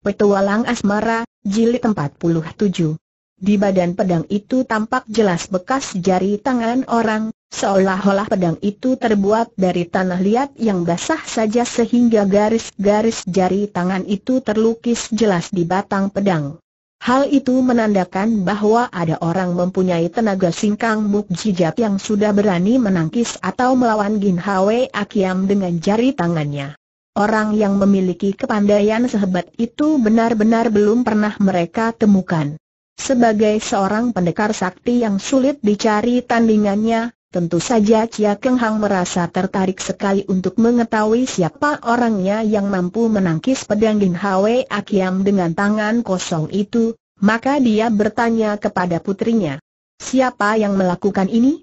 Petualang Asmara, Jilid 47 Di badan pedang itu tampak jelas bekas jari tangan orang, seolah-olah pedang itu terbuat dari tanah liat yang basah saja sehingga garis-garis jari tangan itu terlukis jelas di batang pedang. Hal itu menandakan bahwa ada orang mempunyai tenaga singkang mukjizat yang sudah berani menangkis atau melawan Gin Hwe Akiam dengan jari tangannya. Orang yang memiliki kepandaian sehebat itu benar-benar belum pernah mereka temukan. Sebagai seorang pendekar sakti yang sulit dicari tandingannya, tentu saja Chia Keng Hang merasa tertarik sekali untuk mengetahui siapa orangnya yang mampu menangkis pedang Ging Hwe Akiam dengan tangan kosong itu, maka dia bertanya kepada putrinya. Siapa yang melakukan ini?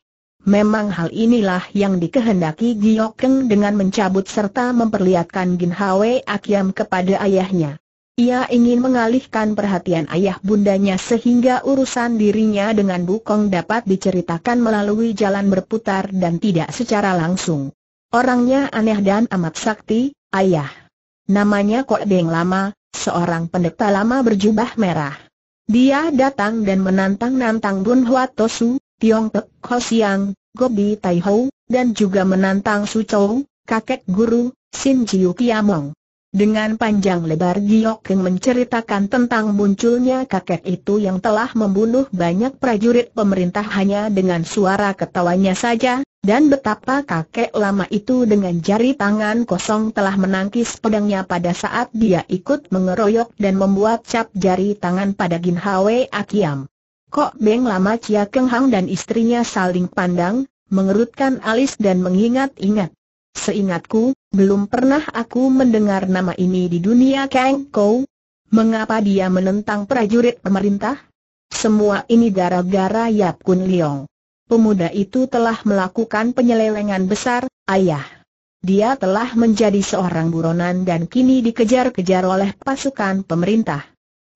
Memang hal inilah yang dikehendaki Giok Keng dengan mencabut serta memperlihatkan Gin Hwe Akiam kepada ayahnya. Ia ingin mengalihkan perhatian ayah bundanya sehingga urusan dirinya dengan Bukong dapat diceritakan melalui jalan berputar dan tidak secara langsung. Orangnya aneh dan amat sakti, ayah. Namanya Kok Deng Lama, seorang pendeta lama berjubah merah. Dia datang dan menantang-nantang Bun Hwa Tosu, Tiong Pek, Ho Siang, Gobi Tai Ho, dan juga menantang Su Chou, kakek guru, Sin Jiu Kiamong. Dengan panjang lebar Giok Keng menceritakan tentang munculnya kakek itu yang telah membunuh banyak prajurit pemerintah hanya dengan suara ketawanya saja, dan betapa kakek lama itu dengan jari tangan kosong telah menangkis pedangnya pada saat dia ikut mengeroyok dan membuat cap jari tangan pada Gin Hwe Akiam. Kok Beng Lama Chia Keng Hang dan istrinya saling pandang, mengerutkan alis dan mengingat-ingat. Seingatku, belum pernah aku mendengar nama ini di dunia Kang Kou. Mengapa dia menentang prajurit pemerintah? Semua ini gara-gara Yap Kun Leong. Pemuda itu telah melakukan penyelewengan besar, ayah. Dia telah menjadi seorang buronan dan kini dikejar-kejar oleh pasukan pemerintah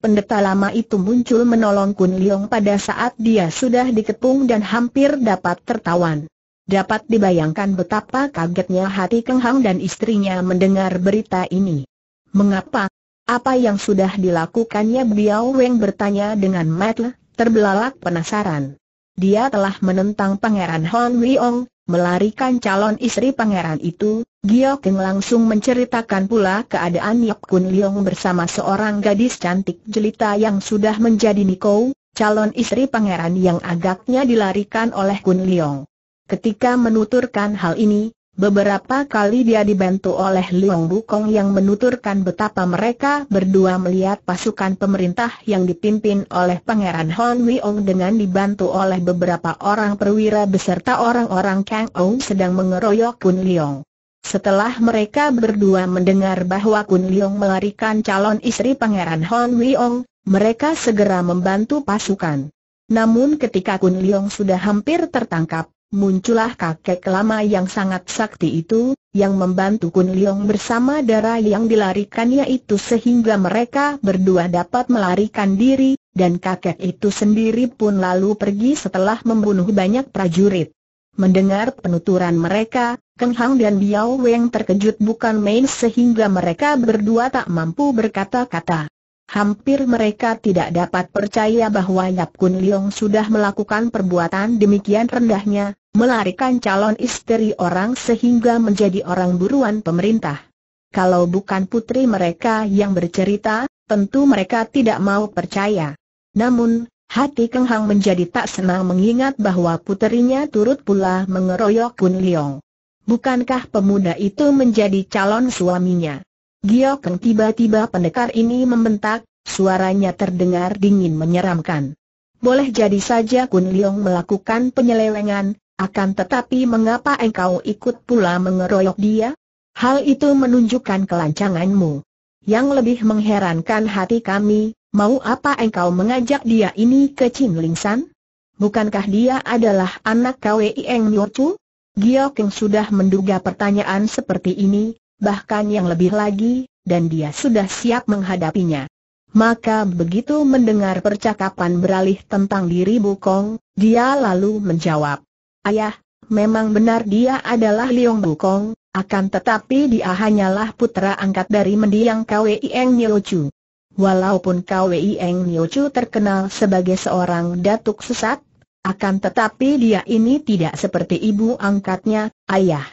pendeta lama itu muncul menolong Kun Leong pada saat dia sudah dikepung dan hampir dapat tertawan. Dapat dibayangkan betapa kagetnya hati Keng Hang dan istrinya mendengar berita ini. Mengapa? Apa yang sudah dilakukannya Biao Weng bertanya dengan mata terbelalak penasaran. Dia telah menentang Pangeran Hon Wiong, melarikan calon istri pangeran itu, Gio langsung menceritakan pula keadaan Yap Kun Leong bersama seorang gadis cantik jelita yang sudah menjadi Niko, calon istri pangeran yang agaknya dilarikan oleh Kun Leong. Ketika menuturkan hal ini, beberapa kali dia dibantu oleh Leong Bukong yang menuturkan betapa mereka berdua melihat pasukan pemerintah yang dipimpin oleh pangeran Hon Wiong dengan dibantu oleh beberapa orang perwira beserta orang-orang Kang Ong sedang mengeroyok Kun Leong. Setelah mereka berdua mendengar bahwa Kun Liong melarikan calon istri Pangeran Hon Wiong, mereka segera membantu pasukan. Namun ketika Kun Liong sudah hampir tertangkap, muncullah kakek lama yang sangat sakti itu, yang membantu Kun Liong bersama darah yang dilarikannya itu sehingga mereka berdua dapat melarikan diri, dan kakek itu sendiri pun lalu pergi setelah membunuh banyak prajurit. Mendengar penuturan mereka, Keng Hang dan Biao Weng terkejut bukan main sehingga mereka berdua tak mampu berkata-kata. Hampir mereka tidak dapat percaya bahwa Yap Kun Leong sudah melakukan perbuatan demikian rendahnya, melarikan calon istri orang sehingga menjadi orang buruan pemerintah. Kalau bukan putri mereka yang bercerita, tentu mereka tidak mau percaya. Namun, Hati Keng Hang menjadi tak senang mengingat bahwa puterinya turut pula mengeroyok Kun Leong. Bukankah pemuda itu menjadi calon suaminya? keng tiba-tiba pendekar ini membentak, suaranya terdengar dingin menyeramkan. Boleh jadi saja Kun Leong melakukan penyelewengan, akan tetapi mengapa engkau ikut pula mengeroyok dia? Hal itu menunjukkan kelancanganmu. Yang lebih mengherankan hati kami, Mau apa engkau mengajak dia ini ke San? Bukankah dia adalah anak Kwei Eng Yorchu? Gio King sudah menduga pertanyaan seperti ini, bahkan yang lebih lagi, dan dia sudah siap menghadapinya. Maka begitu mendengar percakapan beralih tentang diri Bukong, dia lalu menjawab, Ayah, memang benar dia adalah Liong Bukong, akan tetapi dia hanyalah putra angkat dari mendiang Kwei Eng Nirochu. Walaupun Kwei Eng Niochu terkenal sebagai seorang datuk sesat, akan tetapi dia ini tidak seperti ibu angkatnya, ayah.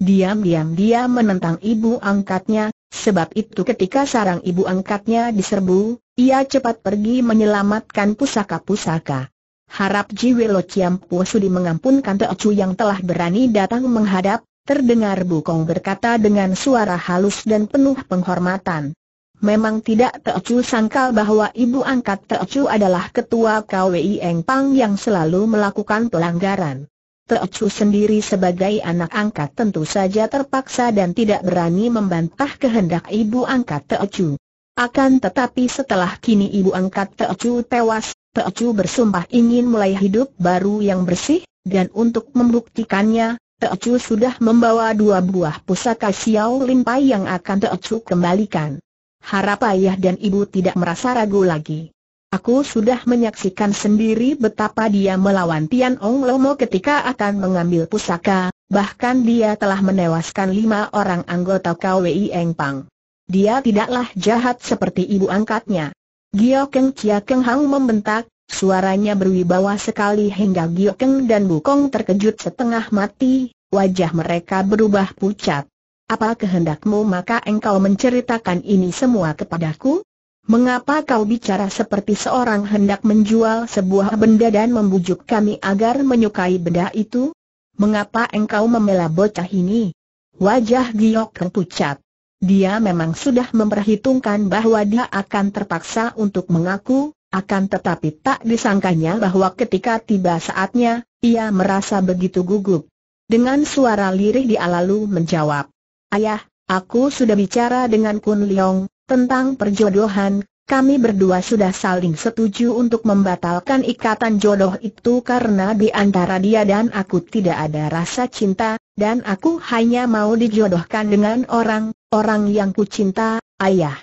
Diam-diam dia menentang ibu angkatnya, sebab itu ketika sarang ibu angkatnya diserbu, ia cepat pergi menyelamatkan pusaka-pusaka. Harap Lo Chiam Pu Sudi mengampunkan Teocu yang telah berani datang menghadap, terdengar Bu Kong berkata dengan suara halus dan penuh penghormatan. Memang tidak Teocu sangkal bahwa ibu angkat Teocu adalah ketua KWI Eng Pang yang selalu melakukan pelanggaran. Teocu sendiri sebagai anak angkat tentu saja terpaksa dan tidak berani membantah kehendak ibu angkat Teocu. Akan tetapi setelah kini ibu angkat Teocu tewas, Teocu bersumpah ingin mulai hidup baru yang bersih, dan untuk membuktikannya, Teocu sudah membawa dua buah pusaka Xiao Limpai yang akan Teocu kembalikan harap ayah dan ibu tidak merasa ragu lagi. Aku sudah menyaksikan sendiri betapa dia melawan Tian Ong Lomo ketika akan mengambil pusaka, bahkan dia telah menewaskan lima orang anggota KWI Eng Pang. Dia tidaklah jahat seperti ibu angkatnya. Gio Keng Chia Keng Hang membentak, suaranya berwibawa sekali hingga Gio Keng dan Bukong terkejut setengah mati, wajah mereka berubah pucat. Apa kehendakmu maka engkau menceritakan ini semua kepadaku? Mengapa kau bicara seperti seorang hendak menjual sebuah benda dan membujuk kami agar menyukai benda itu? Mengapa engkau memela bocah ini? Wajah Giok terpucat. Dia memang sudah memperhitungkan bahwa dia akan terpaksa untuk mengaku, akan tetapi tak disangkanya bahwa ketika tiba saatnya, ia merasa begitu gugup. Dengan suara lirih dia lalu menjawab, Ayah, aku sudah bicara dengan Kun Leong, tentang perjodohan, kami berdua sudah saling setuju untuk membatalkan ikatan jodoh itu karena di antara dia dan aku tidak ada rasa cinta, dan aku hanya mau dijodohkan dengan orang, orang yang kucinta, ayah.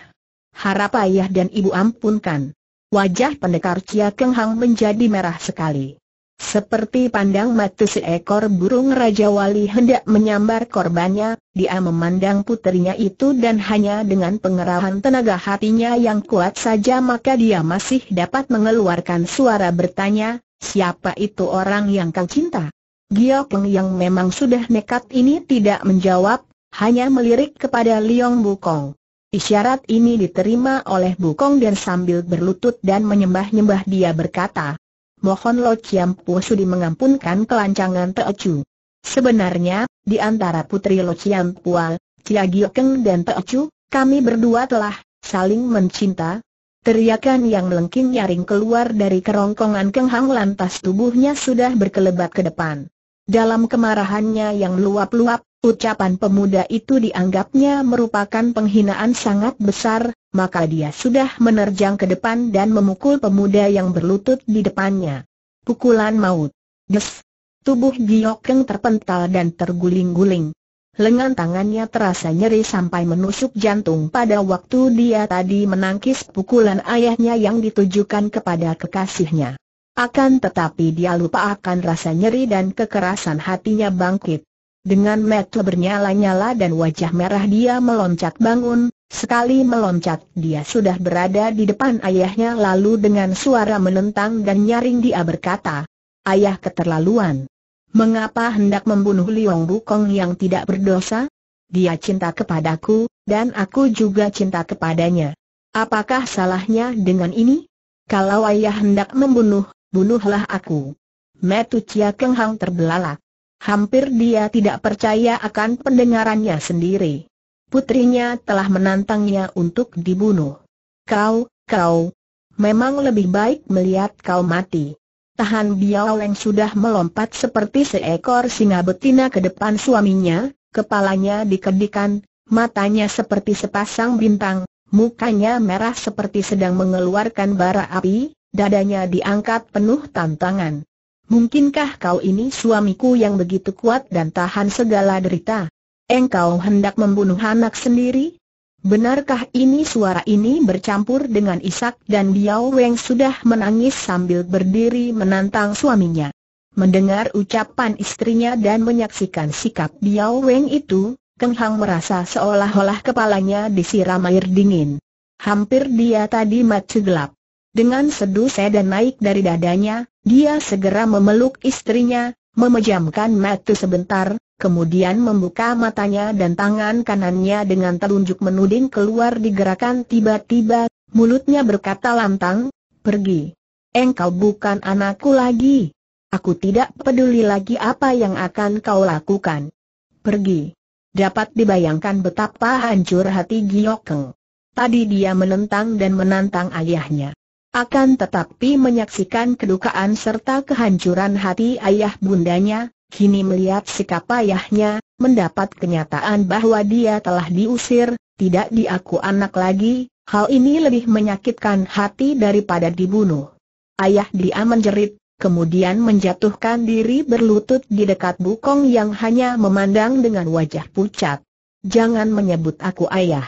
Harap ayah dan ibu ampunkan. Wajah pendekar Chia Keng Hang menjadi merah sekali. Seperti pandang mata seekor burung Raja Wali hendak menyambar korbannya, dia memandang puterinya itu dan hanya dengan pengerahan tenaga hatinya yang kuat saja maka dia masih dapat mengeluarkan suara bertanya, siapa itu orang yang kau cinta? Giokeng yang memang sudah nekat ini tidak menjawab, hanya melirik kepada Liong Bukong. Isyarat ini diterima oleh Bukong dan sambil berlutut dan menyembah-nyembah dia berkata, mohon Lo Chiam Po Sudi mengampunkan kelancangan Teo Sebenarnya, di antara putri Lo Chiam Pual, Chia Giokeng dan Teo kami berdua telah saling mencinta. Teriakan yang melengking nyaring keluar dari kerongkongan Kenghang lantas tubuhnya sudah berkelebat ke depan. Dalam kemarahannya yang luap-luap, Ucapan pemuda itu dianggapnya merupakan penghinaan sangat besar, maka dia sudah menerjang ke depan dan memukul pemuda yang berlutut di depannya. Pukulan maut. Des. Tubuh Giok Keng terpental dan terguling-guling. Lengan tangannya terasa nyeri sampai menusuk jantung pada waktu dia tadi menangkis pukulan ayahnya yang ditujukan kepada kekasihnya. Akan tetapi dia lupa akan rasa nyeri dan kekerasan hatinya bangkit. Dengan mata bernyala-nyala dan wajah merah dia meloncat bangun, sekali meloncat dia sudah berada di depan ayahnya lalu dengan suara menentang dan nyaring dia berkata, Ayah keterlaluan. Mengapa hendak membunuh Liong Rukong yang tidak berdosa? Dia cinta kepadaku, dan aku juga cinta kepadanya. Apakah salahnya dengan ini? Kalau ayah hendak membunuh, bunuhlah aku. Metu Chia Keng Hang terbelalak. Hampir dia tidak percaya akan pendengarannya sendiri. Putrinya telah menantangnya untuk dibunuh. Kau, kau, memang lebih baik melihat kau mati. Tahan Biao Leng sudah melompat seperti seekor singa betina ke depan suaminya, kepalanya dikedikan, matanya seperti sepasang bintang, mukanya merah seperti sedang mengeluarkan bara api, dadanya diangkat penuh tantangan. Mungkinkah kau ini suamiku yang begitu kuat dan tahan segala derita? Engkau hendak membunuh anak sendiri? Benarkah ini suara ini bercampur dengan Isak dan Biao Weng sudah menangis sambil berdiri menantang suaminya. Mendengar ucapan istrinya dan menyaksikan sikap Biao Weng itu, Keng Hang merasa seolah-olah kepalanya disiram air dingin. Hampir dia tadi mati gelap. Dengan seduh sedan naik dari dadanya, dia segera memeluk istrinya, memejamkan mata sebentar, kemudian membuka matanya dan tangan kanannya dengan telunjuk menuding keluar digerakkan tiba-tiba, mulutnya berkata lantang, pergi. Engkau bukan anakku lagi. Aku tidak peduli lagi apa yang akan kau lakukan. Pergi. Dapat dibayangkan betapa hancur hati Giokeng. Tadi dia menentang dan menantang ayahnya. Akan tetapi menyaksikan kedukaan serta kehancuran hati ayah bundanya, kini melihat sikap ayahnya, mendapat kenyataan bahwa dia telah diusir, tidak diaku anak lagi, hal ini lebih menyakitkan hati daripada dibunuh. Ayah dia menjerit, kemudian menjatuhkan diri berlutut di dekat bukong yang hanya memandang dengan wajah pucat. Jangan menyebut aku ayah.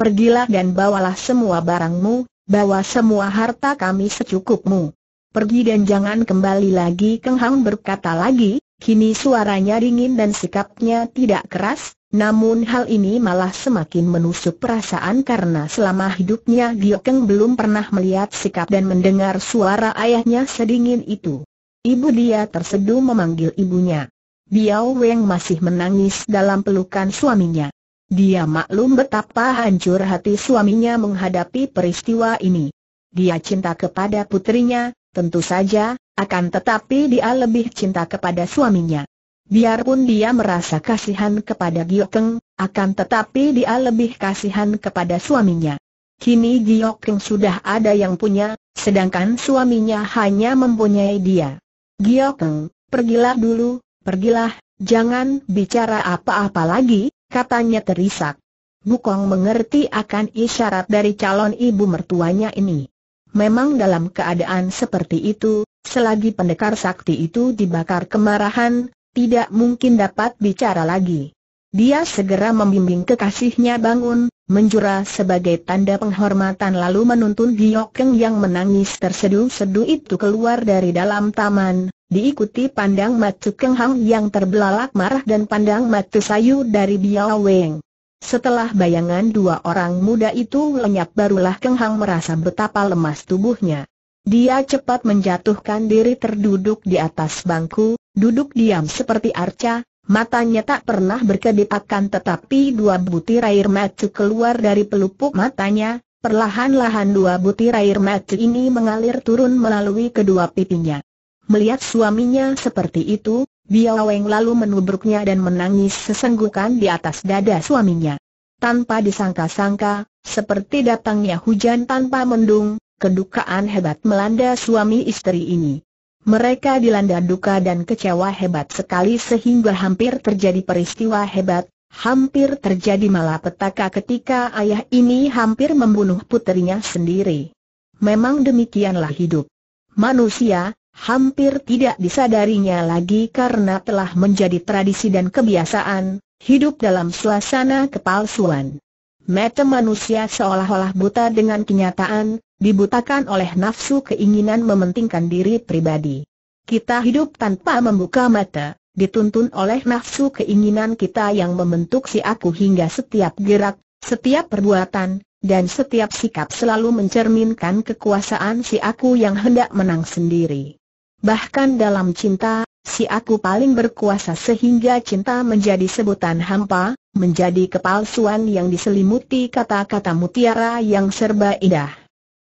Pergilah dan bawalah semua barangmu, bawa semua harta kami secukupmu. Pergi dan jangan kembali lagi Keng Hang berkata lagi, kini suaranya dingin dan sikapnya tidak keras, namun hal ini malah semakin menusuk perasaan karena selama hidupnya keng belum pernah melihat sikap dan mendengar suara ayahnya sedingin itu. Ibu dia terseduh memanggil ibunya. Biao Weng masih menangis dalam pelukan suaminya. Dia maklum betapa hancur hati suaminya menghadapi peristiwa ini. Dia cinta kepada putrinya, tentu saja, akan tetapi dia lebih cinta kepada suaminya. Biarpun dia merasa kasihan kepada Giokeng, akan tetapi dia lebih kasihan kepada suaminya. Kini Giokeng sudah ada yang punya, sedangkan suaminya hanya mempunyai dia. Giokeng, pergilah dulu, pergilah, jangan bicara apa-apa lagi, katanya terisak. Bukong mengerti akan isyarat dari calon ibu mertuanya ini. Memang dalam keadaan seperti itu, selagi pendekar sakti itu dibakar kemarahan, tidak mungkin dapat bicara lagi. Dia segera membimbing kekasihnya bangun, menjura sebagai tanda penghormatan lalu menuntun Giyokeng yang menangis terseduh-seduh itu keluar dari dalam taman, diikuti pandang Matu Keng yang terbelalak marah dan pandang Matu Sayu dari Biao Weng. Setelah bayangan dua orang muda itu lenyap barulah kenghang merasa betapa lemas tubuhnya. Dia cepat menjatuhkan diri terduduk di atas bangku, duduk diam seperti arca, matanya tak pernah berkedip akan tetapi dua butir air mata keluar dari pelupuk matanya, perlahan-lahan dua butir air mata ini mengalir turun melalui kedua pipinya. Melihat suaminya seperti itu, Biao Weng lalu menubruknya dan menangis sesenggukan di atas dada suaminya. Tanpa disangka-sangka, seperti datangnya hujan tanpa mendung, kedukaan hebat melanda suami istri ini. Mereka dilanda duka dan kecewa hebat sekali sehingga hampir terjadi peristiwa hebat, hampir terjadi malapetaka ketika ayah ini hampir membunuh putrinya sendiri. Memang demikianlah hidup. Manusia, hampir tidak disadarinya lagi karena telah menjadi tradisi dan kebiasaan, hidup dalam suasana kepalsuan. Mata manusia seolah-olah buta dengan kenyataan, dibutakan oleh nafsu keinginan mementingkan diri pribadi. Kita hidup tanpa membuka mata, dituntun oleh nafsu keinginan kita yang membentuk si aku hingga setiap gerak, setiap perbuatan, dan setiap sikap selalu mencerminkan kekuasaan si aku yang hendak menang sendiri. Bahkan dalam cinta, si aku paling berkuasa sehingga cinta menjadi sebutan hampa, menjadi kepalsuan yang diselimuti kata-kata mutiara yang serba indah.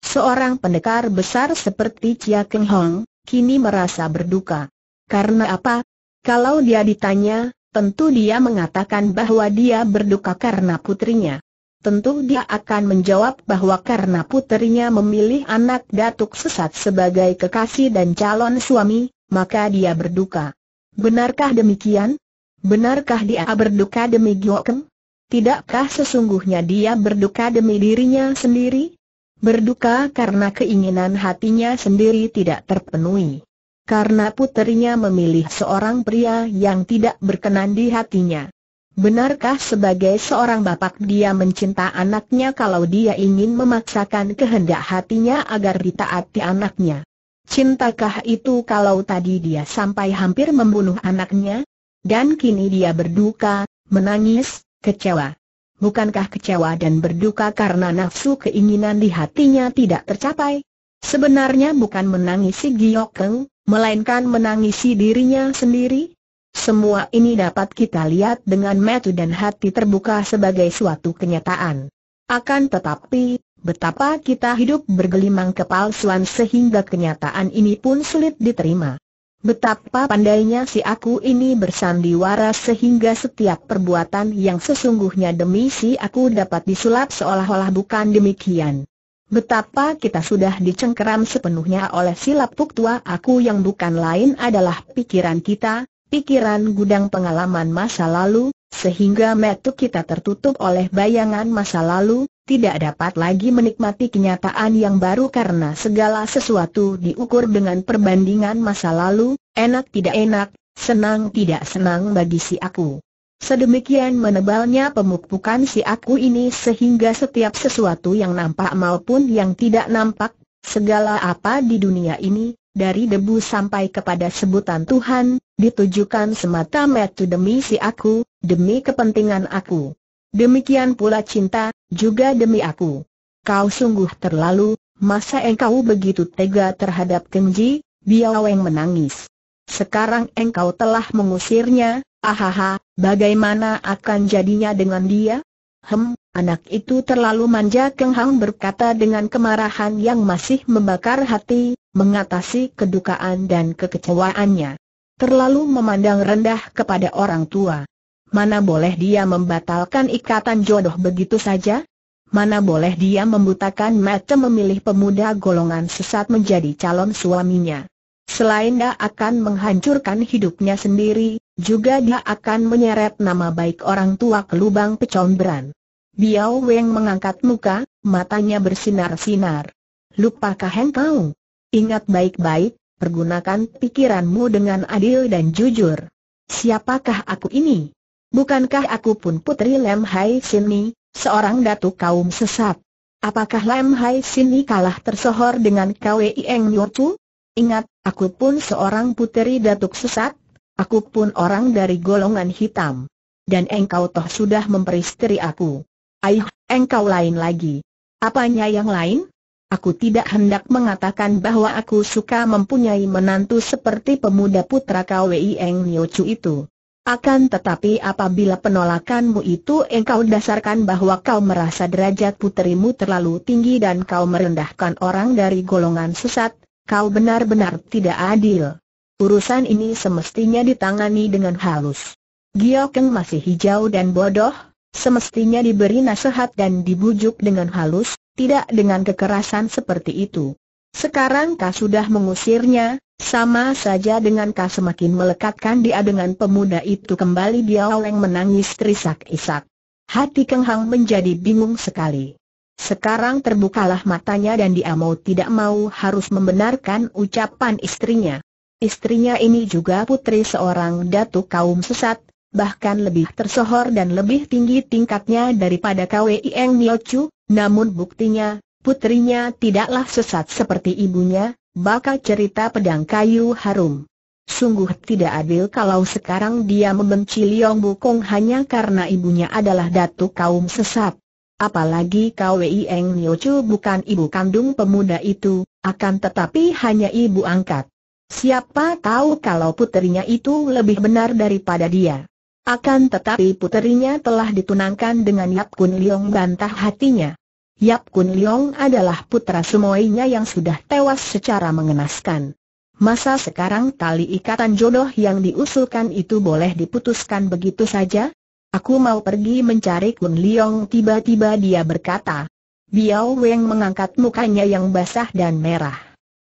Seorang pendekar besar seperti Chia Keng Hong, kini merasa berduka. Karena apa? Kalau dia ditanya, tentu dia mengatakan bahwa dia berduka karena putrinya tentu dia akan menjawab bahwa karena puterinya memilih anak datuk sesat sebagai kekasih dan calon suami, maka dia berduka. Benarkah demikian? Benarkah dia berduka demi Gyokem? Tidakkah sesungguhnya dia berduka demi dirinya sendiri? Berduka karena keinginan hatinya sendiri tidak terpenuhi. Karena puterinya memilih seorang pria yang tidak berkenan di hatinya. Benarkah sebagai seorang bapak dia mencinta anaknya kalau dia ingin memaksakan kehendak hatinya agar ditaati anaknya? Cintakah itu kalau tadi dia sampai hampir membunuh anaknya? Dan kini dia berduka, menangis, kecewa. Bukankah kecewa dan berduka karena nafsu keinginan di hatinya tidak tercapai? Sebenarnya bukan menangisi Giokeng, melainkan menangisi dirinya sendiri? Semua ini dapat kita lihat dengan metu dan hati terbuka sebagai suatu kenyataan. Akan tetapi, betapa kita hidup bergelimang kepalsuan sehingga kenyataan ini pun sulit diterima. Betapa pandainya si aku ini bersandiwara sehingga setiap perbuatan yang sesungguhnya demi si aku dapat disulap seolah-olah bukan demikian. Betapa kita sudah dicengkeram sepenuhnya oleh silap puktua aku yang bukan lain adalah pikiran kita, pikiran gudang pengalaman masa lalu, sehingga metu kita tertutup oleh bayangan masa lalu, tidak dapat lagi menikmati kenyataan yang baru karena segala sesuatu diukur dengan perbandingan masa lalu, enak tidak enak, senang tidak senang bagi si aku. Sedemikian menebalnya pemupukan si aku ini sehingga setiap sesuatu yang nampak maupun yang tidak nampak, segala apa di dunia ini, dari debu sampai kepada sebutan Tuhan, ditujukan semata-mata demi si aku, demi kepentingan aku. Demikian pula cinta, juga demi aku. Kau sungguh terlalu, masa engkau begitu tega terhadap Kenji, Biaweng menangis. Sekarang engkau telah mengusirnya, ahaha, bagaimana akan jadinya dengan dia? Hem, anak itu terlalu manja Kenghang berkata dengan kemarahan yang masih membakar hati, mengatasi kedukaan dan kekecewaannya. Terlalu memandang rendah kepada orang tua. Mana boleh dia membatalkan ikatan jodoh begitu saja? Mana boleh dia membutakan mata memilih pemuda golongan sesat menjadi calon suaminya? Selain dia akan menghancurkan hidupnya sendiri, juga dia akan menyeret nama baik orang tua ke lubang pecombran. Biao Weng mengangkat muka, matanya bersinar-sinar. Lupakah engkau? Ingat baik-baik, pergunakan pikiranmu dengan adil dan jujur. Siapakah aku ini? Bukankah aku pun putri Lem Hai Sini, seorang datuk kaum sesat? Apakah Lem Hai Sini kalah tersohor dengan Kwei Eng Yotu? Ingat, aku pun seorang puteri datuk sesat, aku pun orang dari golongan hitam. Dan engkau toh sudah memperistri aku. Aih, engkau lain lagi. Apanya yang lain? Aku tidak hendak mengatakan bahwa aku suka mempunyai menantu seperti pemuda putra KWI Eng Niochu itu. Akan tetapi apabila penolakanmu itu engkau dasarkan bahwa kau merasa derajat puterimu terlalu tinggi dan kau merendahkan orang dari golongan sesat, kau benar-benar tidak adil. Urusan ini semestinya ditangani dengan halus. Giokeng masih hijau dan bodoh, semestinya diberi nasihat dan dibujuk dengan halus, tidak dengan kekerasan seperti itu. Sekarang kau sudah mengusirnya, sama saja dengan kau semakin melekatkan dia dengan pemuda itu kembali dia oleng menangis terisak-isak. Hati Keng Hang menjadi bingung sekali. Sekarang terbukalah matanya dan dia mau tidak mau harus membenarkan ucapan istrinya. Istrinya ini juga putri seorang datu kaum sesat, bahkan lebih tersohor dan lebih tinggi tingkatnya daripada Kwei Eng Niochu, namun buktinya, putrinya tidaklah sesat seperti ibunya, bakal cerita pedang kayu harum. Sungguh tidak adil kalau sekarang dia membenci Liong Bukong hanya karena ibunya adalah datu kaum sesat. Apalagi Kwei Eng Niochu bukan ibu kandung pemuda itu, akan tetapi hanya ibu angkat. Siapa tahu kalau putrinya itu lebih benar daripada dia. Akan tetapi putrinya telah ditunangkan dengan Yap Kun Liong bantah hatinya. Yap Kun Leong adalah putra semuanya yang sudah tewas secara mengenaskan. Masa sekarang tali ikatan jodoh yang diusulkan itu boleh diputuskan begitu saja? Aku mau pergi mencari Kun Leong tiba-tiba dia berkata. Biao Weng mengangkat mukanya yang basah dan merah.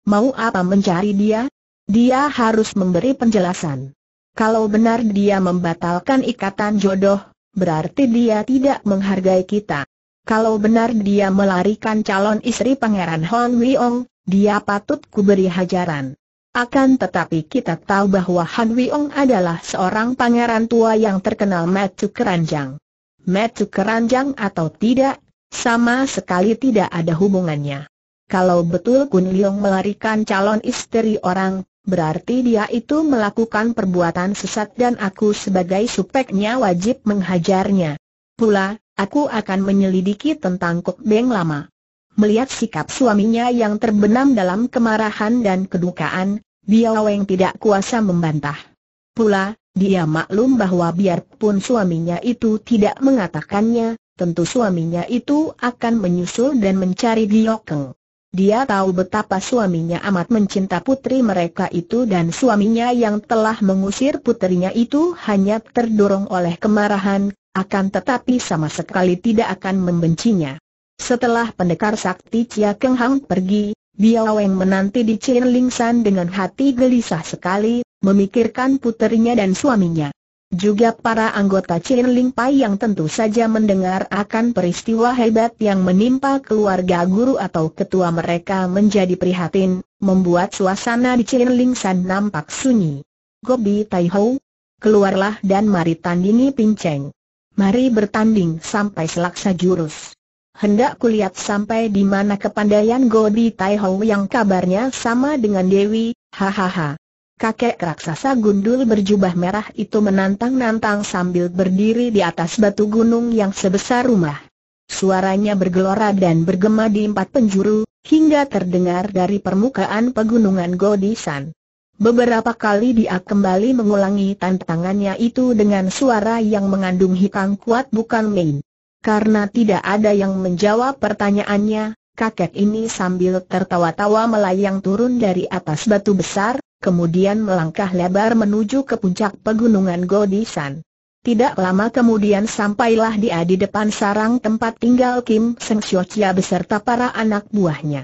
Mau apa mencari dia? Dia harus memberi penjelasan. Kalau benar dia membatalkan ikatan jodoh, berarti dia tidak menghargai kita. Kalau benar dia melarikan calon istri Pangeran Hon Wiong, dia patut kuberi hajaran. Akan tetapi kita tahu bahwa Han Wiong adalah seorang pangeran tua yang terkenal metu keranjang. Metu keranjang atau tidak, sama sekali tidak ada hubungannya. Kalau betul Kun Liong melarikan calon istri orang, berarti dia itu melakukan perbuatan sesat dan aku sebagai supeknya wajib menghajarnya. Pula, Aku akan menyelidiki tentang Kok Beng lama. Melihat sikap suaminya yang terbenam dalam kemarahan dan kedukaan, Biao Weng tidak kuasa membantah. Pula, dia maklum bahwa biarpun suaminya itu tidak mengatakannya, tentu suaminya itu akan menyusul dan mencari Keng. Dia tahu betapa suaminya amat mencinta putri mereka itu dan suaminya yang telah mengusir putrinya itu hanya terdorong oleh kemarahan, akan tetapi sama sekali tidak akan membencinya. Setelah pendekar sakti Chia Keng Hang pergi, Biao Weng menanti di Chin Ling San dengan hati gelisah sekali, memikirkan puterinya dan suaminya. Juga para anggota Chin Ling Pai yang tentu saja mendengar akan peristiwa hebat yang menimpa keluarga guru atau ketua mereka menjadi prihatin, membuat suasana di Chin Ling San nampak sunyi. Gobi Tai Ho, keluarlah dan mari tandingi pinceng. Mari bertanding sampai selaksa jurus. Hendak kulihat sampai di mana kepandaian Godi Tai Hong yang kabarnya sama dengan Dewi, hahaha. Kakek raksasa gundul berjubah merah itu menantang-nantang sambil berdiri di atas batu gunung yang sebesar rumah. Suaranya bergelora dan bergema di empat penjuru, hingga terdengar dari permukaan pegunungan Godisan. Beberapa kali dia kembali mengulangi tantangannya itu dengan suara yang mengandung hikang kuat bukan main. Karena tidak ada yang menjawab pertanyaannya, kakek ini sambil tertawa-tawa melayang turun dari atas batu besar, kemudian melangkah lebar menuju ke puncak pegunungan Godisan. Tidak lama kemudian sampailah dia di depan sarang tempat tinggal Kim Seng Xiu beserta para anak buahnya.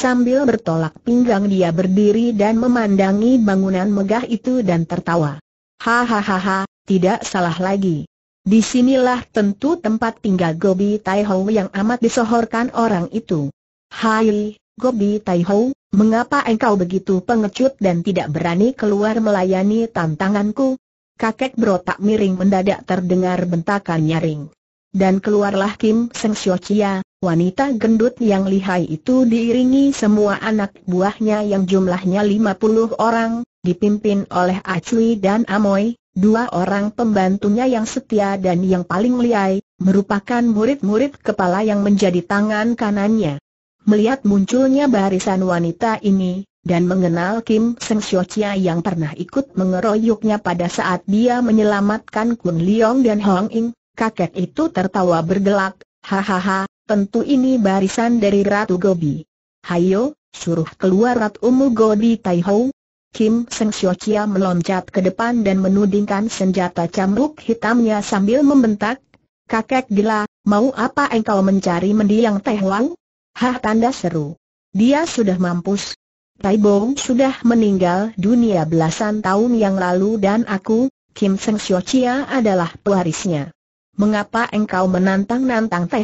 Sambil bertolak pinggang dia berdiri dan memandangi bangunan megah itu dan tertawa. Hahaha, tidak salah lagi. Disinilah tentu tempat tinggal Gobi Taihou yang amat disohorkan orang itu. Hai, Gobi Taihou, mengapa engkau begitu pengecut dan tidak berani keluar melayani tantanganku? Kakek berotak miring mendadak terdengar bentakan nyaring. Dan keluarlah Kim Seng Xiao Chia, Wanita gendut yang lihai itu diiringi semua anak buahnya yang jumlahnya 50 orang, dipimpin oleh Acui dan Amoy, dua orang pembantunya yang setia dan yang paling lihai, merupakan murid-murid kepala yang menjadi tangan kanannya. Melihat munculnya barisan wanita ini, dan mengenal Kim Seng Siochia yang pernah ikut mengeroyoknya pada saat dia menyelamatkan Kun Leong dan Hong Ing, kakek itu tertawa bergelak, hahaha, Tentu ini barisan dari Ratu Gobi. Hayo, suruh keluar ratu mu Gobi Taihou. Kim Seng Chia meloncat ke depan dan menudingkan senjata cambuk hitamnya sambil membentak. Kakek gila, mau apa engkau mencari mendiang Tai Wang? Hah tanda seru. Dia sudah mampus. Tai Bong sudah meninggal dunia belasan tahun yang lalu dan aku, Kim Seng Chia adalah pewarisnya. Mengapa engkau menantang-nantang Tai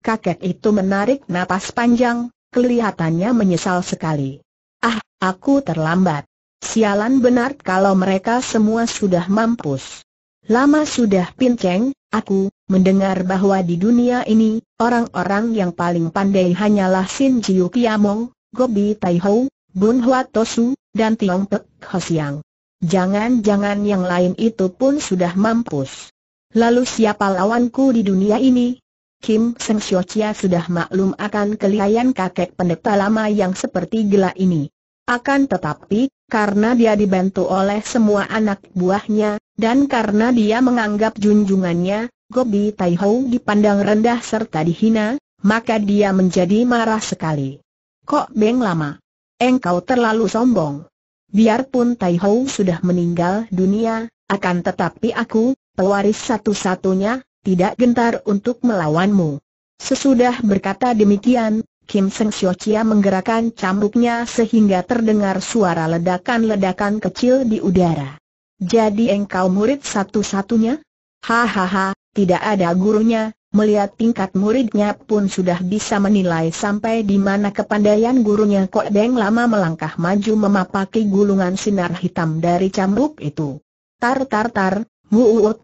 Kakek itu menarik napas panjang, kelihatannya menyesal sekali. Ah, aku terlambat. Sialan benar kalau mereka semua sudah mampus. Lama sudah pinceng, aku mendengar bahwa di dunia ini, orang-orang yang paling pandai hanyalah Sin Jiu Kiamong, Gobi Tai Ho, Bun Hua Tosu, dan Tiong Pek Hosiang. Jangan-jangan yang lain itu pun sudah mampus. Lalu siapa lawanku di dunia ini? Kim Seng Chia sudah maklum akan kelihayan kakek pendeta lama yang seperti gila ini. Akan tetapi, karena dia dibantu oleh semua anak buahnya, dan karena dia menganggap junjungannya, Gobi Tai dipandang rendah serta dihina, maka dia menjadi marah sekali. Kok Beng Lama? Engkau terlalu sombong. Biarpun Tai sudah meninggal dunia, akan tetapi aku, pewaris satu-satunya, tidak gentar untuk melawanmu. Sesudah berkata demikian, Kim Seng Sio Chia menggerakkan cambuknya sehingga terdengar suara ledakan-ledakan kecil di udara. Jadi engkau murid satu-satunya? Hahaha, tidak ada gurunya, melihat tingkat muridnya pun sudah bisa menilai sampai di mana kepandaian gurunya Kok Deng lama melangkah maju memapaki gulungan sinar hitam dari cambuk itu. Tar tar tar, wuut,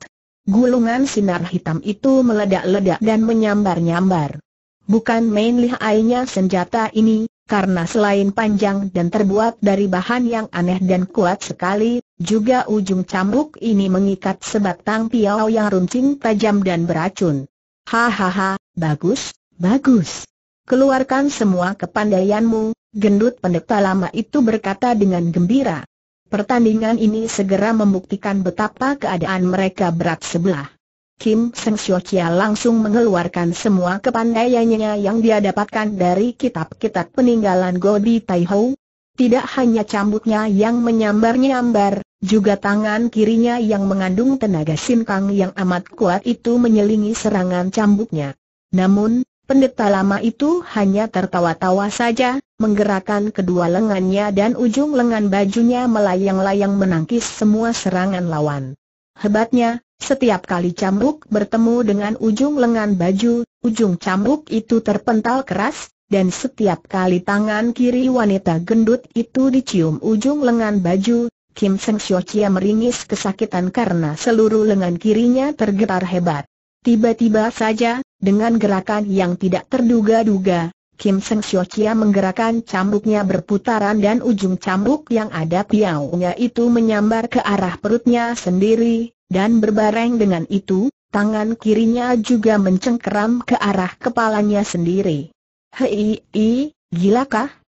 Gulungan sinar hitam itu meledak-ledak dan menyambar-nyambar. Bukan main lihainya senjata ini, karena selain panjang dan terbuat dari bahan yang aneh dan kuat sekali, juga ujung cambuk ini mengikat sebatang piau yang runcing tajam dan beracun. Hahaha, bagus, bagus. Keluarkan semua kepandaianmu, gendut pendeta lama itu berkata dengan gembira. Pertandingan ini segera membuktikan betapa keadaan mereka berat sebelah. Kim Seng Chia langsung mengeluarkan semua kepandaiannya yang dia dapatkan dari kitab-kitab peninggalan Godi Tai Ho. Tidak hanya cambuknya yang menyambar-nyambar, juga tangan kirinya yang mengandung tenaga sinkang yang amat kuat itu menyelingi serangan cambuknya. Namun, Pendeta lama itu hanya tertawa-tawa saja, menggerakkan kedua lengannya dan ujung lengan bajunya melayang-layang menangkis semua serangan lawan. Hebatnya, setiap kali cambuk bertemu dengan ujung lengan baju, ujung cambuk itu terpental keras, dan setiap kali tangan kiri wanita gendut itu dicium ujung lengan baju, Kim Seng Xiao Chia meringis kesakitan karena seluruh lengan kirinya tergetar hebat. Tiba-tiba saja, dengan gerakan yang tidak terduga-duga, Kim Seng Chia menggerakkan cambuknya berputaran dan ujung cambuk yang ada piaunya itu menyambar ke arah perutnya sendiri, dan berbareng dengan itu, tangan kirinya juga mencengkeram ke arah kepalanya sendiri. Hei, gila kah?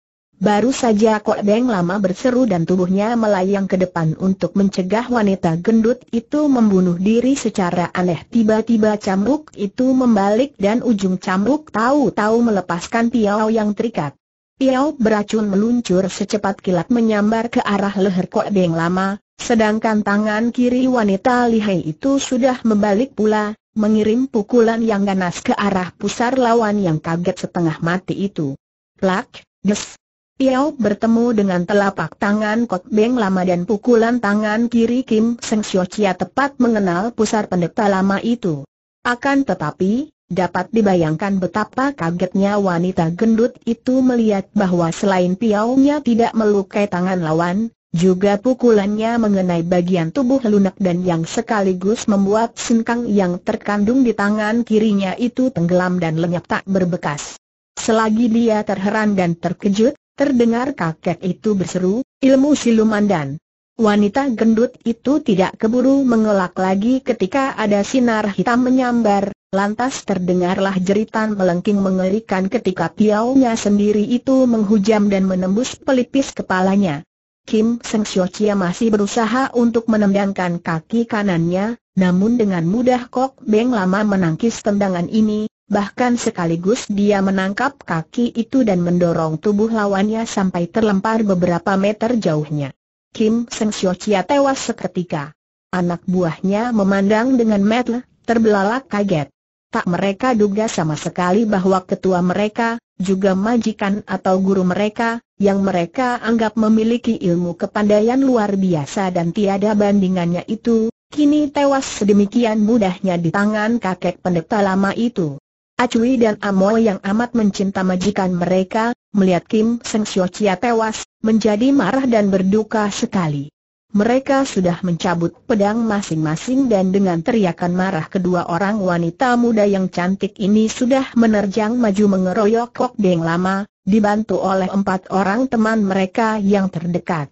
Baru saja Kok Beng lama berseru dan tubuhnya melayang ke depan untuk mencegah wanita gendut itu membunuh diri secara aneh. Tiba-tiba cambuk itu membalik dan ujung cambuk tahu-tahu melepaskan piau yang terikat. Piau beracun meluncur secepat kilat menyambar ke arah leher Kok Beng lama, sedangkan tangan kiri wanita lihai itu sudah membalik pula, mengirim pukulan yang ganas ke arah pusar lawan yang kaget setengah mati itu. Plak, des, Piao bertemu dengan telapak tangan Kot Beng lama dan pukulan tangan kiri Kim Seng Sio Chia tepat mengenal pusar pendeta lama itu. Akan tetapi, dapat dibayangkan betapa kagetnya wanita gendut itu melihat bahwa selain Piao-nya tidak melukai tangan lawan, juga pukulannya mengenai bagian tubuh lunak dan yang sekaligus membuat sinkang yang terkandung di tangan kirinya itu tenggelam dan lenyap tak berbekas. Selagi dia terheran dan terkejut, Terdengar kakek itu berseru, ilmu siluman dan wanita gendut itu tidak keburu mengelak lagi ketika ada sinar hitam menyambar, lantas terdengarlah jeritan melengking mengerikan ketika piaunya sendiri itu menghujam dan menembus pelipis kepalanya. Kim Seng Chia masih berusaha untuk menendangkan kaki kanannya, namun dengan mudah Kok Beng lama menangkis tendangan ini, bahkan sekaligus dia menangkap kaki itu dan mendorong tubuh lawannya sampai terlempar beberapa meter jauhnya. Kim Seng Sio Chia tewas seketika. Anak buahnya memandang dengan metel, terbelalak kaget. Tak mereka duga sama sekali bahwa ketua mereka, juga majikan atau guru mereka, yang mereka anggap memiliki ilmu kepandaian luar biasa dan tiada bandingannya itu, kini tewas sedemikian mudahnya di tangan kakek pendeta lama itu. Acui dan Amoy yang amat mencinta majikan mereka, melihat Kim Seng Sio Chia tewas, menjadi marah dan berduka sekali. Mereka sudah mencabut pedang masing-masing dan dengan teriakan marah kedua orang wanita muda yang cantik ini sudah menerjang maju mengeroyok Kok Deng Lama, dibantu oleh empat orang teman mereka yang terdekat.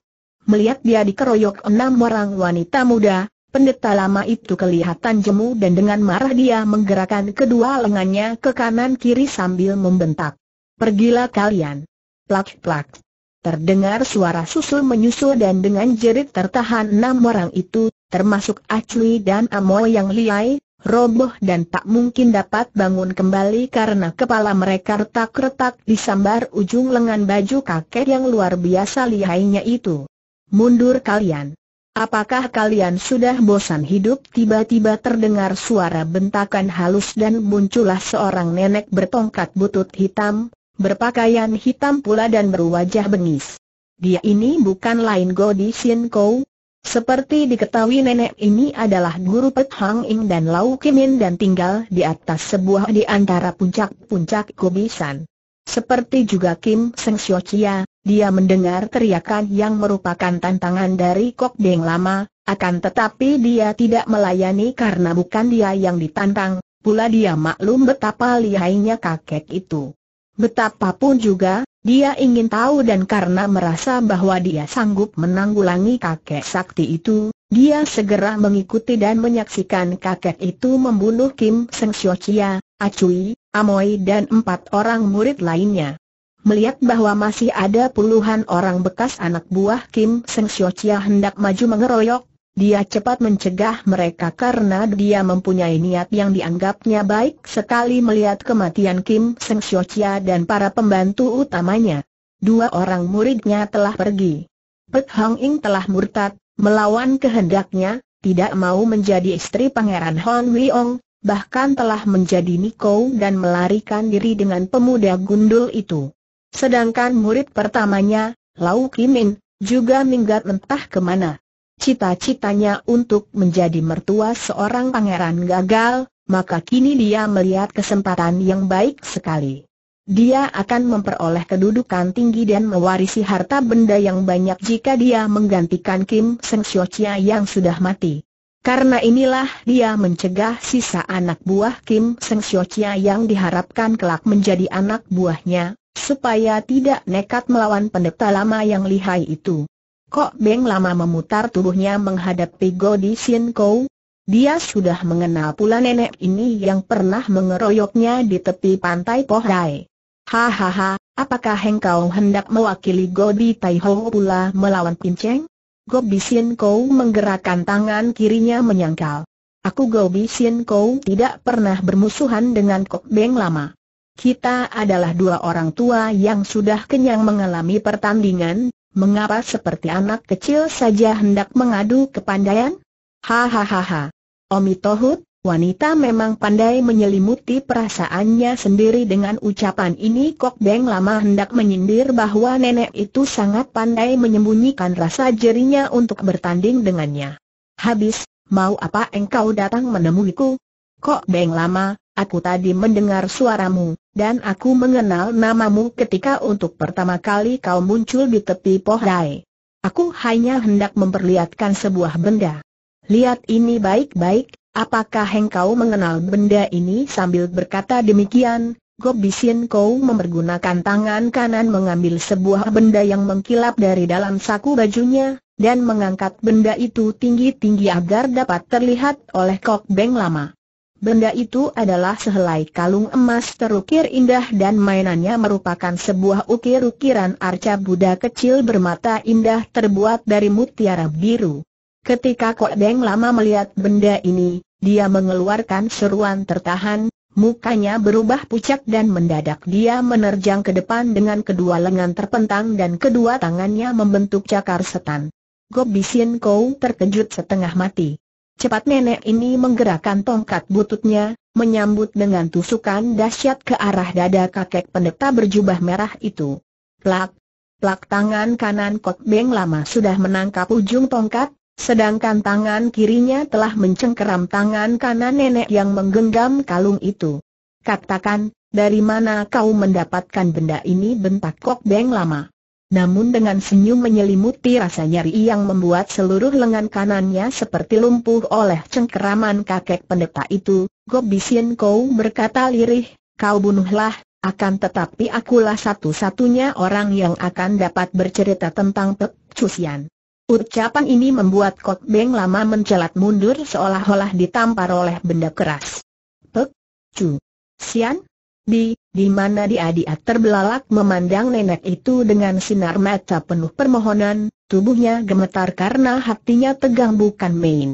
Melihat dia dikeroyok enam orang wanita muda, Pendeta lama itu kelihatan jemu dan dengan marah dia menggerakkan kedua lengannya ke kanan-kiri sambil membentak. Pergilah kalian. Plak-plak. Terdengar suara susul menyusul dan dengan jerit tertahan enam orang itu, termasuk Achli dan Amoy yang liai, roboh dan tak mungkin dapat bangun kembali karena kepala mereka retak-retak disambar ujung lengan baju kakek yang luar biasa lihainya itu. Mundur kalian. Apakah kalian sudah bosan hidup? Tiba-tiba terdengar suara bentakan halus dan muncullah seorang nenek bertongkat butut hitam, berpakaian hitam pula dan berwajah bengis. Dia ini bukan lain Godi Sien Kou. Seperti diketahui nenek ini adalah guru Pet Hang Ing dan Lau Kimin dan tinggal di atas sebuah di antara puncak-puncak San. Seperti juga Kim Seng Xiao Chia, dia mendengar teriakan yang merupakan tantangan dari Kok Beng Lama, akan tetapi dia tidak melayani karena bukan dia yang ditantang, pula dia maklum betapa lihainya kakek itu. Betapapun juga, dia ingin tahu dan karena merasa bahwa dia sanggup menanggulangi kakek sakti itu, dia segera mengikuti dan menyaksikan kakek itu membunuh Kim Seng Xiu Chia, Acui, Amoy dan empat orang murid lainnya melihat bahwa masih ada puluhan orang bekas anak buah Kim Seng Sio hendak maju mengeroyok, dia cepat mencegah mereka karena dia mempunyai niat yang dianggapnya baik sekali melihat kematian Kim Seng Sio dan para pembantu utamanya. Dua orang muridnya telah pergi. Pek Hong Ing telah murtad, melawan kehendaknya, tidak mau menjadi istri Pangeran Hon Wiong, bahkan telah menjadi Niko dan melarikan diri dengan pemuda gundul itu. Sedangkan murid pertamanya, Lau Kimin, juga minggat entah kemana. Cita-citanya untuk menjadi mertua seorang pangeran gagal, maka kini dia melihat kesempatan yang baik sekali. Dia akan memperoleh kedudukan tinggi dan mewarisi harta benda yang banyak jika dia menggantikan Kim Seng Chia yang sudah mati. Karena inilah dia mencegah sisa anak buah Kim Seng Chia yang diharapkan kelak menjadi anak buahnya, supaya tidak nekat melawan pendeta lama yang lihai itu. Kok Beng lama memutar tubuhnya menghadapi Godi Sien Kou. Dia sudah mengenal pula nenek ini yang pernah mengeroyoknya di tepi pantai Pohdai. Hahaha, apakah engkau hendak mewakili Godi Tai Ho pula melawan Pinceng? Gobi Sien Kou menggerakkan tangan kirinya menyangkal. Aku Gobi Sien Kou tidak pernah bermusuhan dengan Kok Beng lama. Kita adalah dua orang tua yang sudah kenyang mengalami pertandingan, mengapa seperti anak kecil saja hendak mengadu kepandaian? Hahaha. Omi Tohut, wanita memang pandai menyelimuti perasaannya sendiri dengan ucapan ini Kok Beng lama hendak menyindir bahwa nenek itu sangat pandai menyembunyikan rasa jerinya untuk bertanding dengannya. Habis, mau apa engkau datang menemuiku? Kok Beng lama, aku tadi mendengar suaramu, dan aku mengenal namamu ketika untuk pertama kali kau muncul di tepi Pohdai. Aku hanya hendak memperlihatkan sebuah benda. Lihat ini baik-baik, apakah engkau mengenal benda ini sambil berkata demikian, Gobisin Kau mempergunakan tangan kanan mengambil sebuah benda yang mengkilap dari dalam saku bajunya, dan mengangkat benda itu tinggi-tinggi agar dapat terlihat oleh Kok Beng Lama. Benda itu adalah sehelai kalung emas terukir indah dan mainannya merupakan sebuah ukir-ukiran arca Buddha kecil bermata indah terbuat dari mutiara biru. Ketika Kok Deng lama melihat benda ini, dia mengeluarkan seruan tertahan, mukanya berubah pucat dan mendadak dia menerjang ke depan dengan kedua lengan terpentang dan kedua tangannya membentuk cakar setan. Gobisin Kau terkejut setengah mati. Cepat nenek ini menggerakkan tongkat bututnya, menyambut dengan tusukan dahsyat ke arah dada kakek pendeta berjubah merah itu. Plak! Plak tangan kanan Kot Beng lama sudah menangkap ujung tongkat, sedangkan tangan kirinya telah mencengkeram tangan kanan nenek yang menggenggam kalung itu. Katakan, dari mana kau mendapatkan benda ini bentak Kok Beng lama namun dengan senyum menyelimuti rasa nyeri yang membuat seluruh lengan kanannya seperti lumpuh oleh cengkeraman kakek pendeta itu, Gob Bisien Kau berkata lirih, kau bunuhlah, akan tetapi akulah satu-satunya orang yang akan dapat bercerita tentang Pek Cusian. Ucapan ini membuat Kok Beng lama mencelat mundur seolah-olah ditampar oleh benda keras. Pek, Cusian? Di, di mana dia-dia terbelalak memandang nenek itu dengan sinar mata penuh permohonan, tubuhnya gemetar karena hatinya tegang bukan main.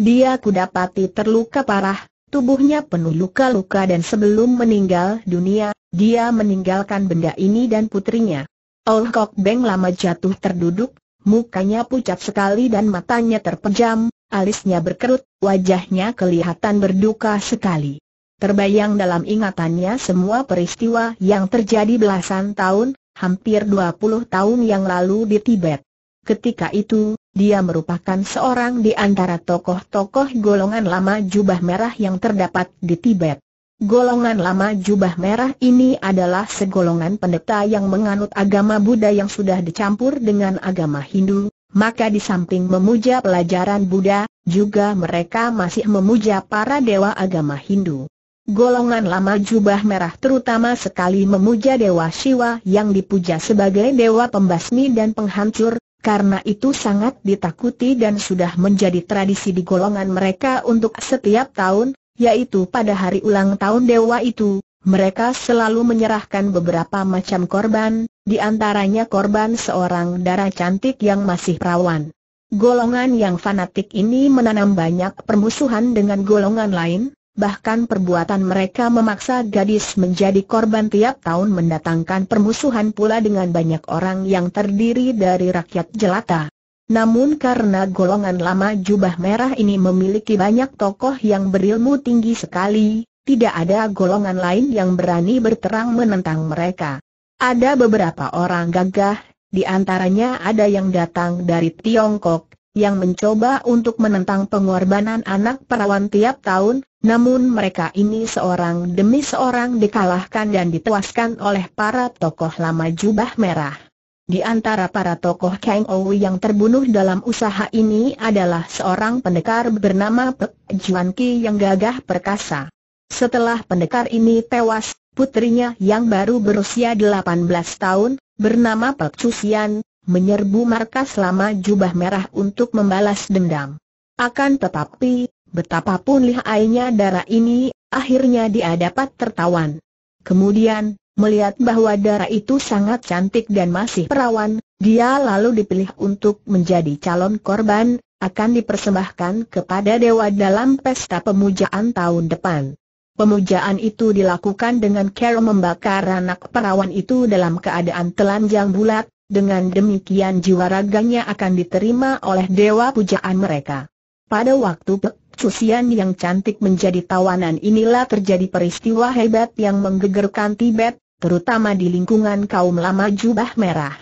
Dia kudapati terluka parah, tubuhnya penuh luka-luka dan sebelum meninggal dunia, dia meninggalkan benda ini dan putrinya. Ol Kok Beng lama jatuh terduduk, mukanya pucat sekali dan matanya terpejam, alisnya berkerut, wajahnya kelihatan berduka sekali. Terbayang dalam ingatannya semua peristiwa yang terjadi belasan tahun, hampir 20 tahun yang lalu di Tibet. Ketika itu, dia merupakan seorang di antara tokoh-tokoh golongan lama jubah merah yang terdapat di Tibet. Golongan lama jubah merah ini adalah segolongan pendeta yang menganut agama Buddha yang sudah dicampur dengan agama Hindu, maka di samping memuja pelajaran Buddha, juga mereka masih memuja para dewa agama Hindu. Golongan lama jubah merah terutama sekali memuja Dewa Siwa yang dipuja sebagai Dewa Pembasmi dan Penghancur, karena itu sangat ditakuti dan sudah menjadi tradisi di golongan mereka untuk setiap tahun, yaitu pada hari ulang tahun Dewa itu, mereka selalu menyerahkan beberapa macam korban, di antaranya korban seorang darah cantik yang masih perawan. Golongan yang fanatik ini menanam banyak permusuhan dengan golongan lain, bahkan perbuatan mereka memaksa gadis menjadi korban tiap tahun mendatangkan permusuhan pula dengan banyak orang yang terdiri dari rakyat jelata. Namun karena golongan lama jubah merah ini memiliki banyak tokoh yang berilmu tinggi sekali, tidak ada golongan lain yang berani berterang menentang mereka. Ada beberapa orang gagah, di antaranya ada yang datang dari Tiongkok, yang mencoba untuk menentang pengorbanan anak perawan tiap tahun, namun mereka ini seorang demi seorang dikalahkan dan dituaskan oleh para tokoh lama jubah merah. Di antara para tokoh Kang Ou yang terbunuh dalam usaha ini adalah seorang pendekar bernama Pek Juan Ki yang gagah perkasa. Setelah pendekar ini tewas, putrinya yang baru berusia 18 tahun, bernama Pek Cusian, menyerbu markas lama jubah merah untuk membalas dendam. Akan tetapi, betapapun lihainya darah ini, akhirnya dia dapat tertawan. Kemudian, melihat bahwa darah itu sangat cantik dan masih perawan, dia lalu dipilih untuk menjadi calon korban, akan dipersembahkan kepada dewa dalam pesta pemujaan tahun depan. Pemujaan itu dilakukan dengan cara membakar anak perawan itu dalam keadaan telanjang bulat, dengan demikian jiwa raganya akan diterima oleh dewa pujaan mereka. Pada waktu Pek Cusian yang cantik menjadi tawanan inilah terjadi peristiwa hebat yang menggegerkan Tibet, terutama di lingkungan kaum lama jubah merah.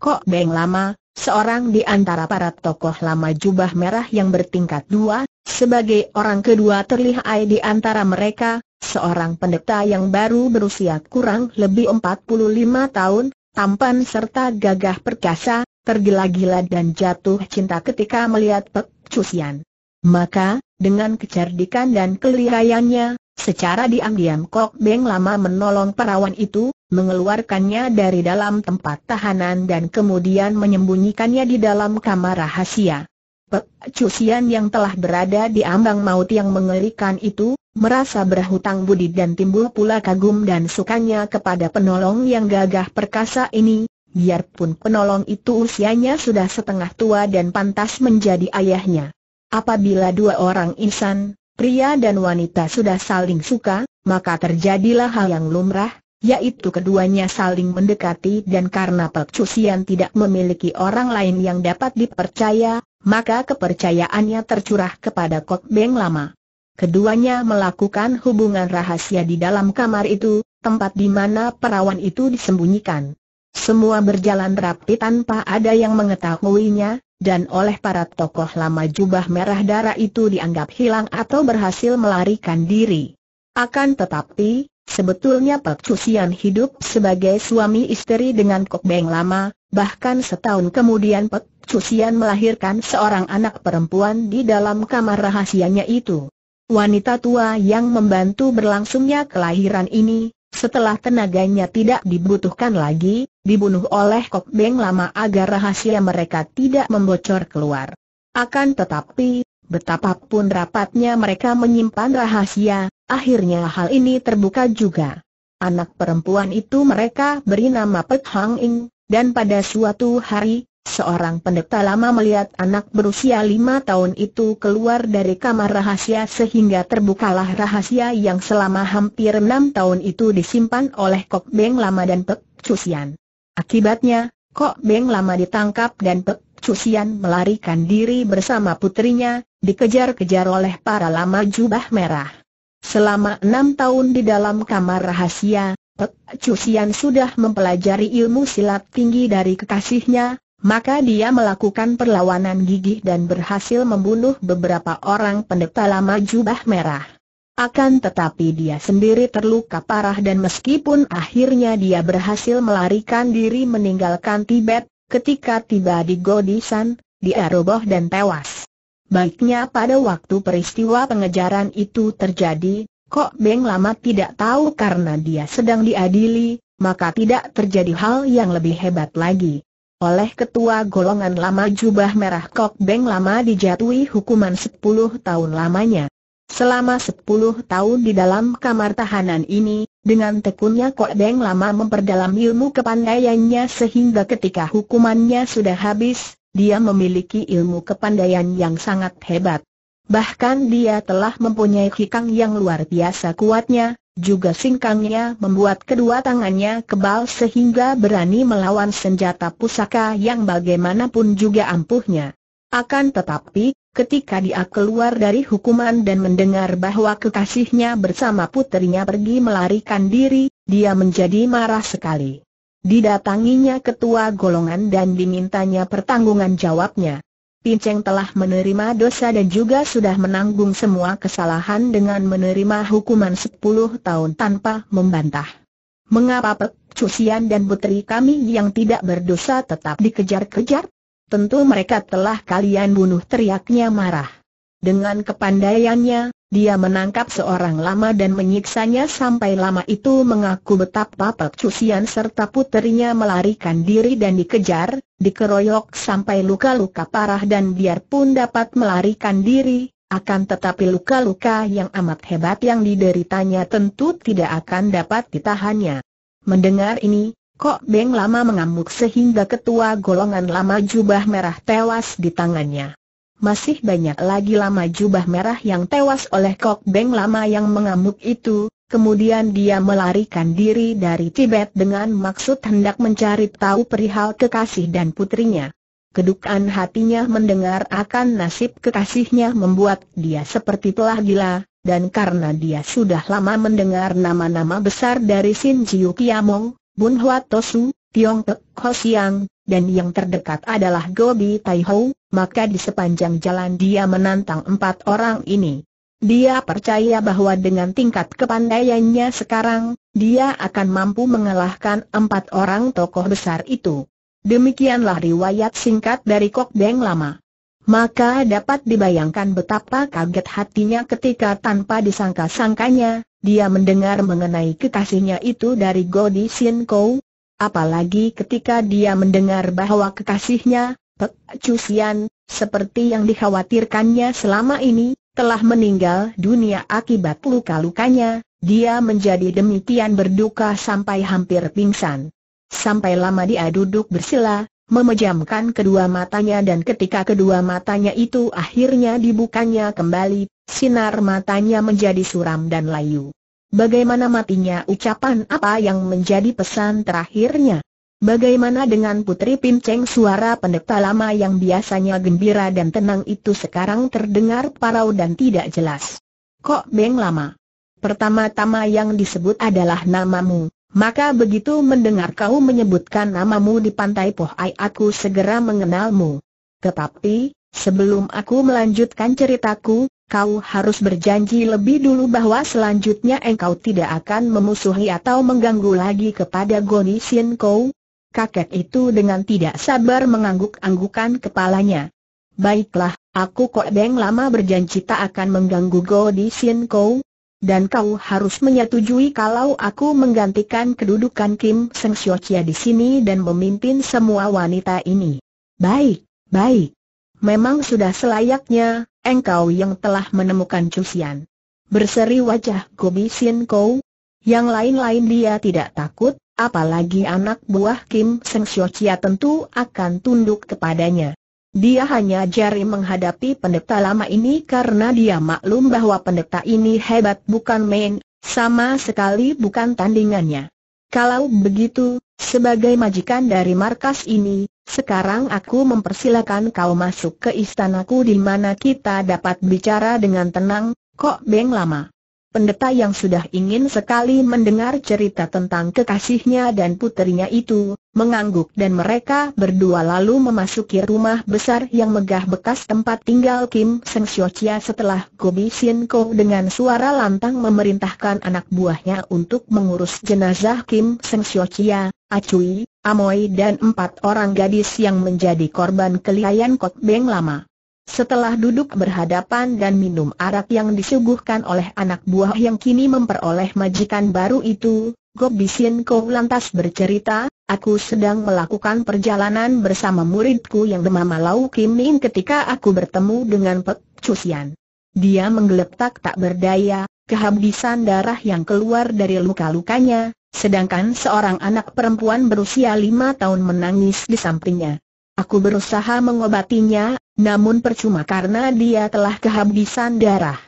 Kok Beng Lama, seorang di antara para tokoh lama jubah merah yang bertingkat dua, sebagai orang kedua terlihai di antara mereka, seorang pendeta yang baru berusia kurang lebih 45 tahun, tampan serta gagah perkasa, tergila-gila dan jatuh cinta ketika melihat Pek Cusian. Maka, dengan kecerdikan dan kelirayannya, secara diam-diam Kok Beng lama menolong perawan itu, mengeluarkannya dari dalam tempat tahanan dan kemudian menyembunyikannya di dalam kamar rahasia. Cusian yang telah berada di ambang maut yang mengerikan itu, merasa berhutang budi dan timbul pula kagum dan sukanya kepada penolong yang gagah perkasa ini, biarpun penolong itu usianya sudah setengah tua dan pantas menjadi ayahnya. Apabila dua orang insan, pria dan wanita sudah saling suka, maka terjadilah hal yang lumrah, yaitu keduanya saling mendekati dan karena Pek Cusian tidak memiliki orang lain yang dapat dipercaya, maka kepercayaannya tercurah kepada Kok Beng Lama. Keduanya melakukan hubungan rahasia di dalam kamar itu, tempat di mana perawan itu disembunyikan. Semua berjalan rapi tanpa ada yang mengetahuinya, dan oleh para tokoh lama jubah merah darah itu dianggap hilang atau berhasil melarikan diri. Akan tetapi, sebetulnya Cusian hidup sebagai suami istri dengan Kok Beng Lama, bahkan setahun kemudian Pak Cusian melahirkan seorang anak perempuan di dalam kamar rahasianya itu. Wanita tua yang membantu berlangsungnya kelahiran ini, setelah tenaganya tidak dibutuhkan lagi, dibunuh oleh Kok Beng lama agar rahasia mereka tidak membocor keluar. Akan tetapi, betapapun rapatnya mereka menyimpan rahasia, akhirnya hal ini terbuka juga. Anak perempuan itu mereka beri nama Pek Hang Ing, dan pada suatu hari, Seorang pendeta lama melihat anak berusia lima tahun itu keluar dari kamar rahasia sehingga terbukalah rahasia yang selama hampir enam tahun itu disimpan oleh Kok Beng Lama dan Pek Cusian. Akibatnya, Kok Beng Lama ditangkap dan Pek Cusian melarikan diri bersama putrinya, dikejar-kejar oleh para lama jubah merah. Selama enam tahun di dalam kamar rahasia, Pek Cusian sudah mempelajari ilmu silat tinggi dari kekasihnya, maka dia melakukan perlawanan gigih dan berhasil membunuh beberapa orang pendeta lama jubah merah. Akan tetapi dia sendiri terluka parah dan meskipun akhirnya dia berhasil melarikan diri meninggalkan Tibet, ketika tiba di Godisan, dia roboh dan tewas. Baiknya pada waktu peristiwa pengejaran itu terjadi, Kok Beng lama tidak tahu karena dia sedang diadili, maka tidak terjadi hal yang lebih hebat lagi oleh ketua golongan lama jubah merah Kok Beng lama dijatuhi hukuman 10 tahun lamanya. Selama 10 tahun di dalam kamar tahanan ini, dengan tekunnya Kok Beng lama memperdalam ilmu kepandaiannya sehingga ketika hukumannya sudah habis, dia memiliki ilmu kepandaian yang sangat hebat. Bahkan dia telah mempunyai hikang yang luar biasa kuatnya, juga singkangnya membuat kedua tangannya kebal sehingga berani melawan senjata pusaka yang bagaimanapun juga ampuhnya. Akan tetapi, ketika dia keluar dari hukuman dan mendengar bahwa kekasihnya bersama puterinya pergi melarikan diri, dia menjadi marah sekali. Didatanginya ketua golongan dan dimintanya pertanggungan jawabnya. Pinceng telah menerima dosa dan juga sudah menanggung semua kesalahan dengan menerima hukuman sepuluh tahun tanpa membantah. Mengapa Pek Cusian dan putri kami yang tidak berdosa tetap dikejar-kejar? Tentu mereka telah kalian bunuh teriaknya marah. Dengan kepandaiannya, dia menangkap seorang lama dan menyiksanya sampai lama itu mengaku betapa Pak Cusian serta puterinya melarikan diri dan dikejar, dikeroyok sampai luka-luka parah dan biarpun dapat melarikan diri, akan tetapi luka-luka yang amat hebat yang dideritanya tentu tidak akan dapat ditahannya. Mendengar ini, Kok Beng lama mengamuk sehingga ketua golongan lama jubah merah tewas di tangannya masih banyak lagi lama jubah merah yang tewas oleh Kok Beng lama yang mengamuk itu, kemudian dia melarikan diri dari Tibet dengan maksud hendak mencari tahu perihal kekasih dan putrinya. Kedukaan hatinya mendengar akan nasib kekasihnya membuat dia seperti telah gila, dan karena dia sudah lama mendengar nama-nama besar dari Sin Jiu Kiamong, Bun Hwa Tosu, Tiong Tek Ho Siang, dan yang terdekat adalah Gobi Taihou, maka di sepanjang jalan dia menantang empat orang ini. Dia percaya bahwa dengan tingkat kepandaiannya sekarang, dia akan mampu mengalahkan empat orang tokoh besar itu. Demikianlah riwayat singkat dari Kok Deng Lama. Maka dapat dibayangkan betapa kaget hatinya ketika tanpa disangka-sangkanya, dia mendengar mengenai kekasihnya itu dari Godi Sin Kou, Apalagi ketika dia mendengar bahwa kekasihnya, Pek Cusian, seperti yang dikhawatirkannya selama ini, telah meninggal dunia akibat luka-lukanya, dia menjadi demikian berduka sampai hampir pingsan. Sampai lama dia duduk bersila, memejamkan kedua matanya dan ketika kedua matanya itu akhirnya dibukanya kembali, sinar matanya menjadi suram dan layu. Bagaimana matinya ucapan apa yang menjadi pesan terakhirnya? Bagaimana dengan Putri Cheng suara pendeta lama yang biasanya gembira dan tenang itu sekarang terdengar parau dan tidak jelas? Kok Beng lama? Pertama-tama yang disebut adalah namamu, maka begitu mendengar kau menyebutkan namamu di pantai Pohai aku segera mengenalmu. Tetapi, sebelum aku melanjutkan ceritaku, kau harus berjanji lebih dulu bahwa selanjutnya engkau tidak akan memusuhi atau mengganggu lagi kepada Goni Sien Kou. Kakek itu dengan tidak sabar mengangguk-anggukan kepalanya. Baiklah, aku kok Beng lama berjanji tak akan mengganggu Goni Sien Kou. Dan kau harus menyetujui kalau aku menggantikan kedudukan Kim Seng Xiao Chia di sini dan memimpin semua wanita ini. Baik, baik. Memang sudah selayaknya, engkau yang telah menemukan Cusian. Berseri wajah Gobi Sin Kou. Yang lain-lain dia tidak takut, apalagi anak buah Kim Seng Chia tentu akan tunduk kepadanya. Dia hanya jari menghadapi pendeta lama ini karena dia maklum bahwa pendeta ini hebat bukan main, sama sekali bukan tandingannya. Kalau begitu, sebagai majikan dari markas ini, sekarang aku mempersilakan kau masuk ke istanaku di mana kita dapat bicara dengan tenang, kok beng lama. Pendeta yang sudah ingin sekali mendengar cerita tentang kekasihnya dan putrinya itu, mengangguk dan mereka berdua lalu memasuki rumah besar yang megah bekas tempat tinggal Kim Seng Chia setelah Gobi Sien Ko dengan suara lantang memerintahkan anak buahnya untuk mengurus jenazah Kim Seng Chia, Acui, Amoy dan empat orang gadis yang menjadi korban kelihayan Kot Beng lama. Setelah duduk berhadapan dan minum arak yang disuguhkan oleh anak buah yang kini memperoleh majikan baru itu, Gobi Sien lantas bercerita, aku sedang melakukan perjalanan bersama muridku yang bernama Lau Kim Ning ketika aku bertemu dengan Pek Cusian. Dia menggeletak tak berdaya, kehabisan darah yang keluar dari luka-lukanya, sedangkan seorang anak perempuan berusia lima tahun menangis di sampingnya. Aku berusaha mengobatinya, namun percuma karena dia telah kehabisan darah.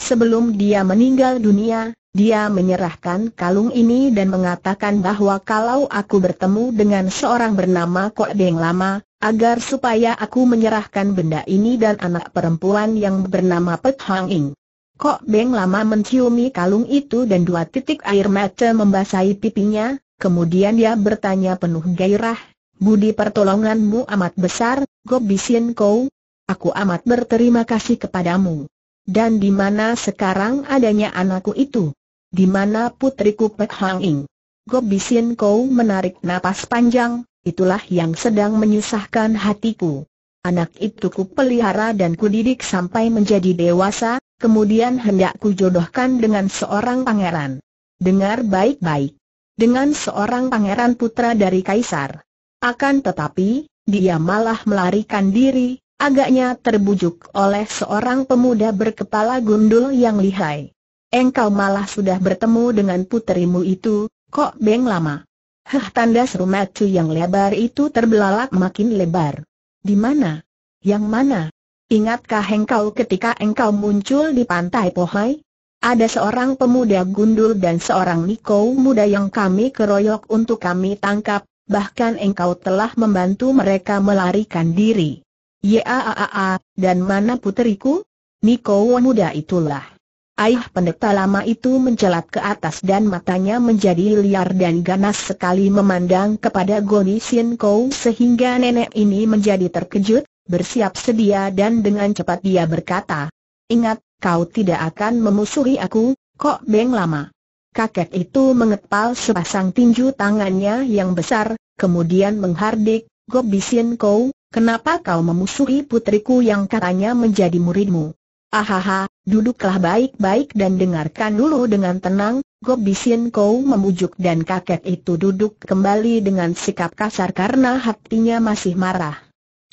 Sebelum dia meninggal dunia, dia menyerahkan kalung ini dan mengatakan bahwa kalau aku bertemu dengan seorang bernama Kok Beng Lama, agar supaya aku menyerahkan benda ini dan anak perempuan yang bernama Pet Hang Ing. Kok Beng lama menciumi kalung itu dan dua titik air mata membasahi pipinya, kemudian dia bertanya penuh gairah, Budi pertolonganmu amat besar, Gobisin Kau. Aku amat berterima kasih kepadamu. Dan di mana sekarang adanya anakku itu? Di mana putriku Pek Hang Ing? Gobisin Kau menarik napas panjang, itulah yang sedang menyusahkan hatiku. Anak itu ku pelihara dan ku didik sampai menjadi dewasa, kemudian hendak kujodohkan dengan seorang pangeran. Dengar baik-baik. Dengan seorang pangeran putra dari Kaisar. Akan tetapi, dia malah melarikan diri, agaknya terbujuk oleh seorang pemuda berkepala gundul yang lihai. Engkau malah sudah bertemu dengan puterimu itu, kok beng lama. Hah tanda seru yang lebar itu terbelalak makin lebar. Di mana? Yang mana? Ingatkah engkau ketika engkau muncul di pantai Pohai? Ada seorang pemuda gundul dan seorang niko muda yang kami keroyok untuk kami tangkap, bahkan engkau telah membantu mereka melarikan diri. Yaaaa, dan mana puteriku? Niko muda itulah. Ayah pendeta lama itu mencelat ke atas dan matanya menjadi liar dan ganas sekali memandang kepada Goni Sin Kou sehingga nenek ini menjadi terkejut, bersiap sedia dan dengan cepat dia berkata, Ingat, kau tidak akan memusuhi aku, kok beng lama. Kakek itu mengepal sepasang tinju tangannya yang besar, kemudian menghardik, Gobisin kau, kenapa kau memusuhi putriku yang katanya menjadi muridmu? Ahaha, duduklah baik-baik dan dengarkan dulu dengan tenang, Gobisin kau memujuk dan kakek itu duduk kembali dengan sikap kasar karena hatinya masih marah.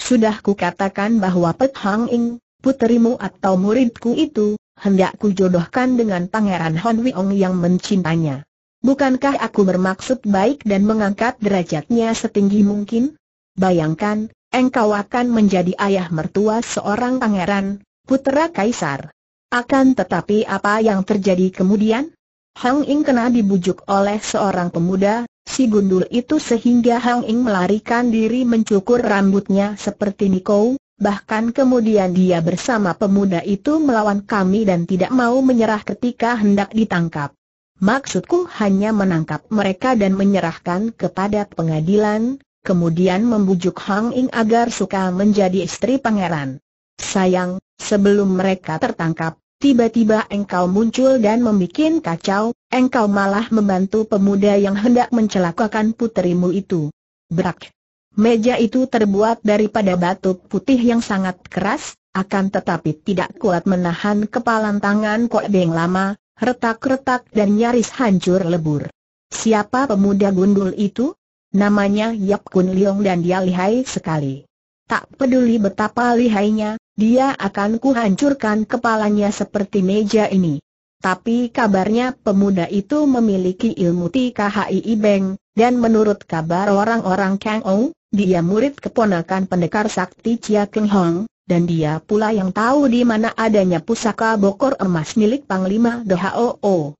Sudah kukatakan bahwa pet Hang Ing, puterimu atau muridku itu, hendak kujodohkan dengan Pangeran Hon Wiong yang mencintainya. Bukankah aku bermaksud baik dan mengangkat derajatnya setinggi mungkin? Bayangkan, engkau akan menjadi ayah mertua seorang pangeran, putera kaisar. Akan tetapi apa yang terjadi kemudian? Hang Ing kena dibujuk oleh seorang pemuda, si gundul itu sehingga Hang Ing melarikan diri mencukur rambutnya seperti Niko, bahkan kemudian dia bersama pemuda itu melawan kami dan tidak mau menyerah ketika hendak ditangkap. Maksudku hanya menangkap mereka dan menyerahkan kepada pengadilan, kemudian membujuk Hang Ing agar suka menjadi istri pangeran. Sayang, sebelum mereka tertangkap, Tiba-tiba engkau muncul dan membuat kacau, engkau malah membantu pemuda yang hendak mencelakakan puterimu itu. Berak. Meja itu terbuat daripada batu putih yang sangat keras, akan tetapi tidak kuat menahan kepalan tangan Kok Beng lama, retak-retak dan nyaris hancur lebur. Siapa pemuda gundul itu? Namanya Yap Kun Leong dan dia lihai sekali. Tak peduli betapa lihainya, dia akan kuhancurkan kepalanya seperti meja ini. Tapi kabarnya pemuda itu memiliki ilmu TKHI Ibeng, dan menurut kabar orang-orang Kang Ong, dia murid keponakan pendekar sakti Chia Keng Hong, dan dia pula yang tahu di mana adanya pusaka bokor emas milik Panglima O.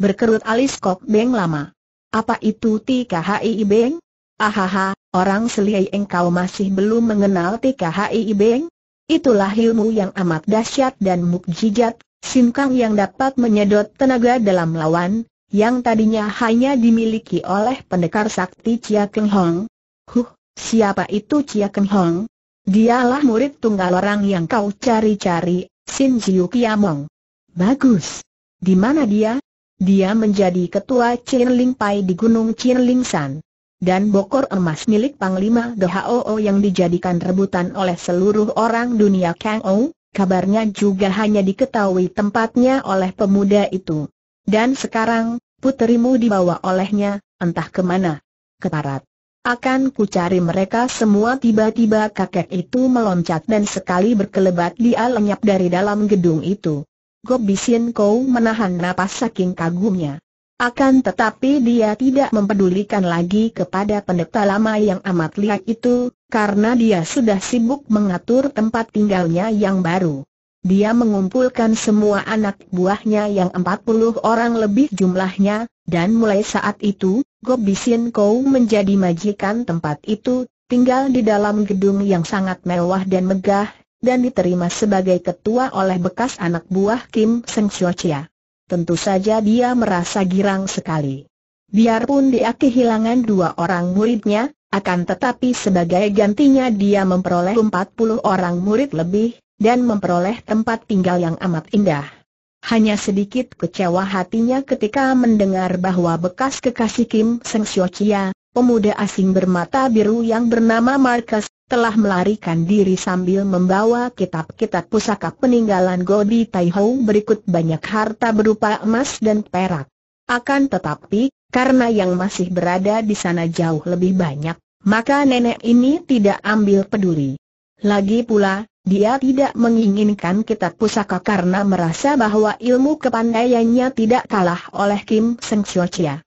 Berkerut alis Kok Beng lama. Apa itu TKHI Ibeng? Ahaha, orang selihai engkau masih belum mengenal TKHI Ibeng? Itulah ilmu yang amat dahsyat dan mukjizat, sinkang yang dapat menyedot tenaga dalam lawan, yang tadinya hanya dimiliki oleh pendekar sakti Chia Keng Hong. Huh, siapa itu Chia Keng Hong? Dialah murid tunggal orang yang kau cari-cari, Sin Jiu Kiamong. Bagus. Di mana dia? Dia menjadi ketua Chin Ling Pai di Gunung Chin Ling San dan bokor emas milik Panglima Dhao yang dijadikan rebutan oleh seluruh orang dunia Kang Ou, kabarnya juga hanya diketahui tempatnya oleh pemuda itu. Dan sekarang, puterimu dibawa olehnya, entah kemana. Keparat. Akan ku cari mereka semua tiba-tiba kakek itu meloncat dan sekali berkelebat dia lenyap dari dalam gedung itu. Gobisin Kau menahan napas saking kagumnya. Akan tetapi dia tidak mempedulikan lagi kepada pendeta lama yang amat lihat itu, karena dia sudah sibuk mengatur tempat tinggalnya yang baru. Dia mengumpulkan semua anak buahnya yang 40 orang lebih jumlahnya, dan mulai saat itu, Gobisin Kou menjadi majikan tempat itu, tinggal di dalam gedung yang sangat mewah dan megah, dan diterima sebagai ketua oleh bekas anak buah Kim Seng Chia tentu saja dia merasa girang sekali. Biarpun dia kehilangan dua orang muridnya, akan tetapi sebagai gantinya dia memperoleh 40 orang murid lebih, dan memperoleh tempat tinggal yang amat indah. Hanya sedikit kecewa hatinya ketika mendengar bahwa bekas kekasih Kim Seng Siochia, pemuda asing bermata biru yang bernama Marcus, telah melarikan diri sambil membawa kitab-kitab pusaka peninggalan Godi Taihou berikut banyak harta berupa emas dan perak. Akan tetapi, karena yang masih berada di sana jauh lebih banyak, maka nenek ini tidak ambil peduli. Lagi pula, dia tidak menginginkan kitab pusaka karena merasa bahwa ilmu kepandaiannya tidak kalah oleh Kim Seng Chia.